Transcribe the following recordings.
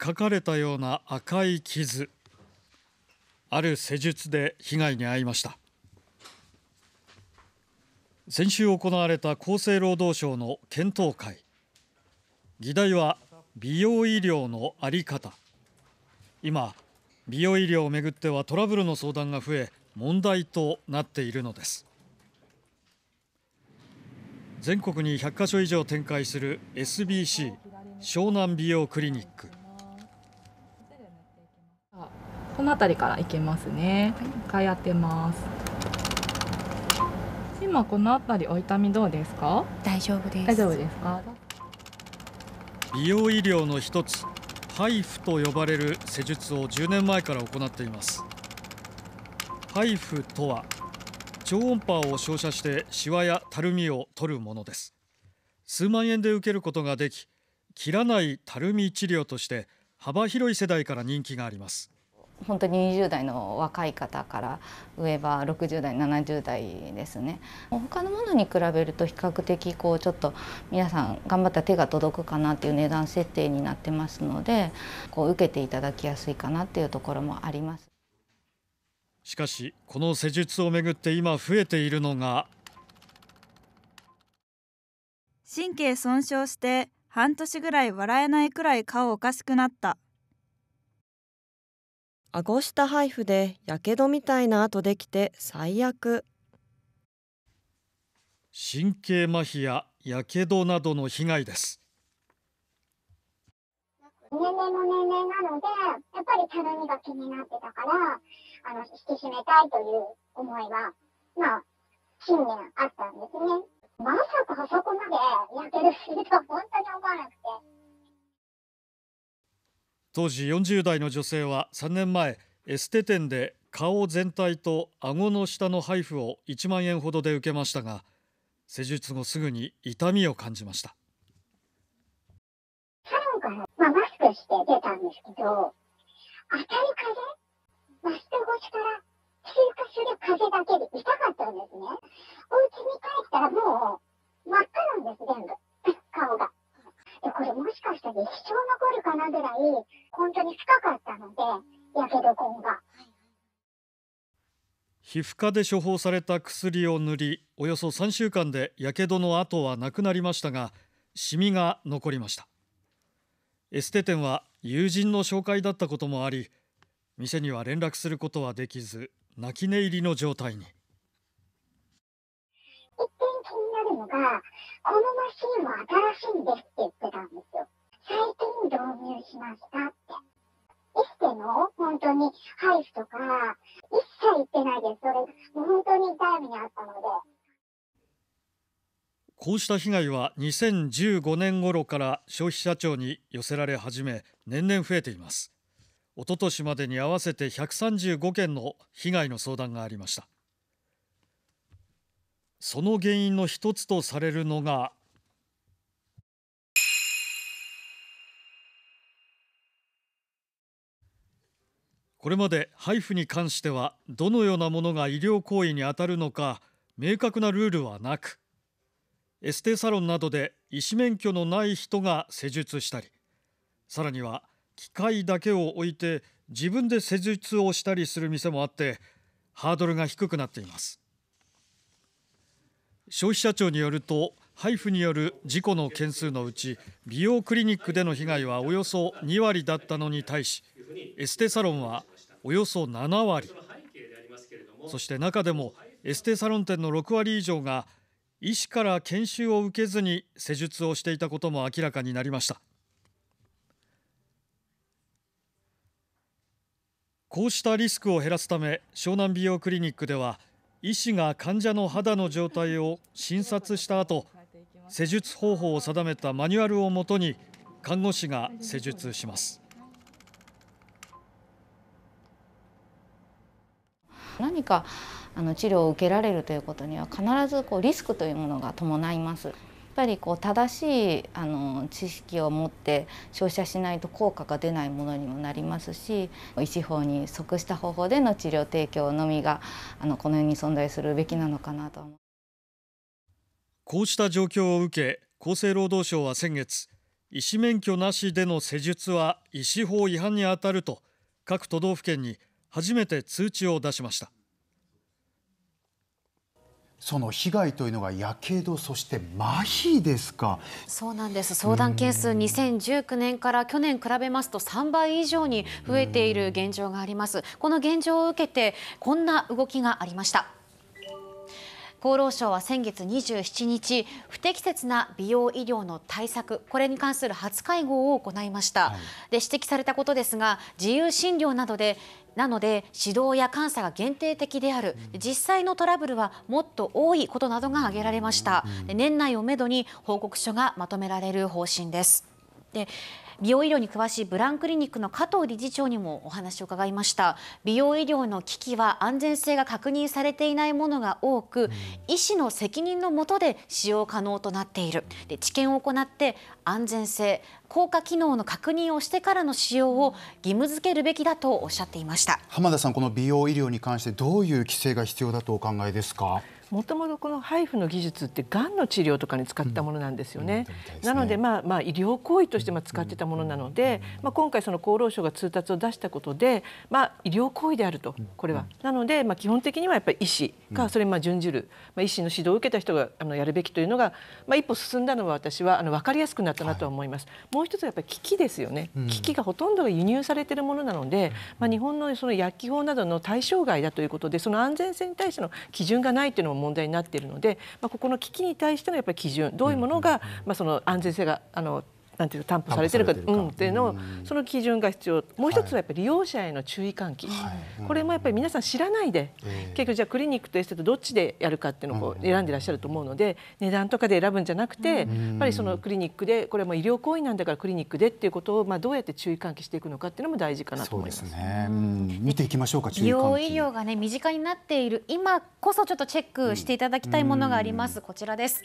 書かれたような赤い傷ある施術で被害に遭いました先週行われた厚生労働省の検討会議題は美容医療のあり方今美容医療をめぐってはトラブルの相談が増え問題となっているのです全国に100カ所以上展開する SBC 湘南美容クリニックこの辺りから行けますね、はい、一回当てます今この辺りお痛みどうですか大丈夫です大丈夫ですか美容医療の一つハイフと呼ばれる施術を10年前から行っていますハイフとは超音波を照射してシワやたるみを取るものです数万円で受けることができ切らないたるみ治療として幅広い世代から人気があります本当に20代の若い方から上は60代70代ですね他のものに比べると比較的こうちょっと皆さん頑張った手が届くかなっていう値段設定になってますのでこう受けていただきやすいかなっていうところもありますしかしこの施術をめぐって今増えているのが神経損傷して半年ぐらい笑えないくらい顔おかしくなった顎下配布でやけどみたいな跡できて最悪神経麻痺ややけどなどの被害です年齢の年齢なのでやっぱりたるみが気になってたからあの引き締めたいという思いはまあ近年あったんですねまさかあそこまでやけどすると本当に思わなくて。当時40代の女性は3年前エステ店で顔全体と顎の下の配布を1万円ほどで受けましたが施術後すぐに痛みを感じましたから、まあ、マスクして出たんですけど当たり風マスク越しから通過する風だけで痛かったんですねお家に帰ったらもう真っ赤なんです全部顔がで、これもしかしたら一生残るかなぐらい、本当に深かったので、やけど痕が。皮膚科で処方された薬を塗り、およそ3週間でやけどの跡はなくなりましたが、シミが残りました。エステ店は友人の紹介だったこともあり、店には連絡することはできず、泣き寝入りの状態に。が、このマシンも新しいんですって言ってたんですよ。最近導入しましたって。エステの本当に配布とか、一切行ってないです。それ、もう本当に痛い目にあったので。こうした被害は2015年頃から消費者庁に寄せられ始め年々増えています。一昨年までに合わせて135件の被害の相談がありました。その原因の一つとされるのがこれまで HIFU に関してはどのようなものが医療行為にあたるのか明確なルールはなくエステサロンなどで医師免許のない人が施術したりさらには機械だけを置いて自分で施術をしたりする店もあってハードルが低くなっています。消費者庁によると HIFU による事故の件数のうち美容クリニックでの被害はおよそ2割だったのに対しエステサロンはおよそ7割そして中でもエステサロン店の6割以上が医師から研修を受けずに施術をしていたことも明らかになりましたこうしたリスクを減らすため湘南美容クリニックでは医師が患者の肌の状態を診察した後施術方法を定めたマニュアルをもとに看護師が施術します何かあの治療を受けられるということには必ずこうリスクというものが伴いますぱりこう正しいあの知識を持って照射しないと効果が出ないものにもなりますし医師法に即した方法での治療提供のみがあのこの世に存在するべきなのかなと思こうした状況を受け厚生労働省は先月医師免許なしでの施術は医師法違反にあたると各都道府県に初めて通知を出しました。その被害というのが火傷そして麻痺ですかそうなんです相談件数2019年から去年比べますと3倍以上に増えている現状がありますこの現状を受けてこんな動きがありました厚労省は先月27日不適切な美容医療の対策これに関する初会合を行いました、はい、で指摘されたことですが自由診療などでなので指導や監査が限定的である実際のトラブルはもっと多いことなどが挙げられました年内をめどに報告書がまとめられる方針ですで美容医療に詳しいブランクリニックの加藤理事長にもお話を伺いました美容医療の機器は安全性が確認されていないものが多く、うん、医師の責任のもとで使用可能となっているで治験を行って安全性効果機能の確認をしてからの使用を義務付けるべきだとおっしゃっていました浜田さんこの美容医療に関してどういう規制が必要だとお考えですかもともとこの HIFU の技術ってがんの治療とかに使ったものなんですよね。うん、なので、まあ、まあ医療行為としてまあ使ってたものなので、うん、まあ、今回その厚労省が通達を出したことで、まあ、医療行為であるとこれは、なので、まあ、基本的にはやっぱり医師がそれにまあ準じる、まあ、医師の指導を受けた人があのやるべきというのが、まあ、一歩進んだのは私はあの分かりやすくなったなと思います。はい、もう一つはやっぱり機器ですよね、機器がほとんどが輸入されてるものなので、まあ、日本のその薬機法などの対象外だということでその安全性に対しての基準がないというのも問題になっているので、まあ、ここの危機に対してのやっぱり基準どういうものが、まあ、その安全性があのなんていう担保されてるかてるか、うん、っていうのをその基準が必要もう一つはやっぱり利用者への注意喚起、はい、これもやっぱり皆さん知らないで、えー、結局じゃあクリニックとエステとどっちでやるかっていうのを選んでいらっしゃると思うので、値段とかで選ぶんじゃなくて、やっぱりそのクリニックでこれも医療行為なんだからクリニックでっていうことをまあどうやって注意喚起していくのかっていうのも大事かなと思います。すね、見ていきましょうか医療医療がね身近になっている今こそちょっとチェックしていただきたいものがあります、こちらです。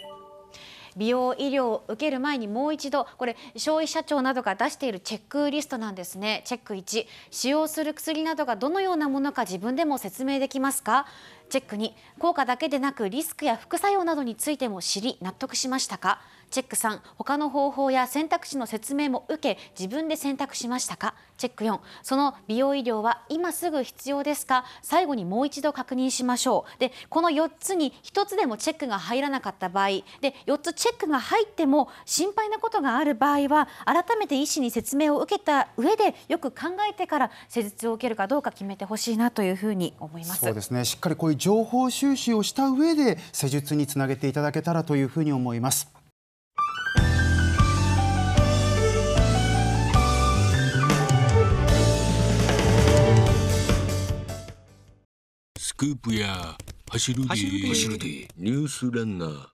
美容医療を受ける前にもう一度これ消費者庁などが出しているチェックリストなんですねチェック1使用する薬などがどのようなものか自分でも説明できますかチェック2効果だけでなくリスクや副作用などについても知り納得しましたかチェック3他の方法や選択肢の説明も受け自分で選択しましたかチェック4その美容医療は今すぐ必要ですか最後にもう一度確認しましょうでこの4つに1つでもチェックが入らなかった場合で4つチェックが入っても心配なことがある場合は改めて医師に説明を受けた上でよく考えてから施術を受けるかどうか決めてほしいなというふうに思います。そうですねしっかりこういう情報収集をした上で施術につなげていただけたらというふうに思います。スクープや走るで走るでニュースランナー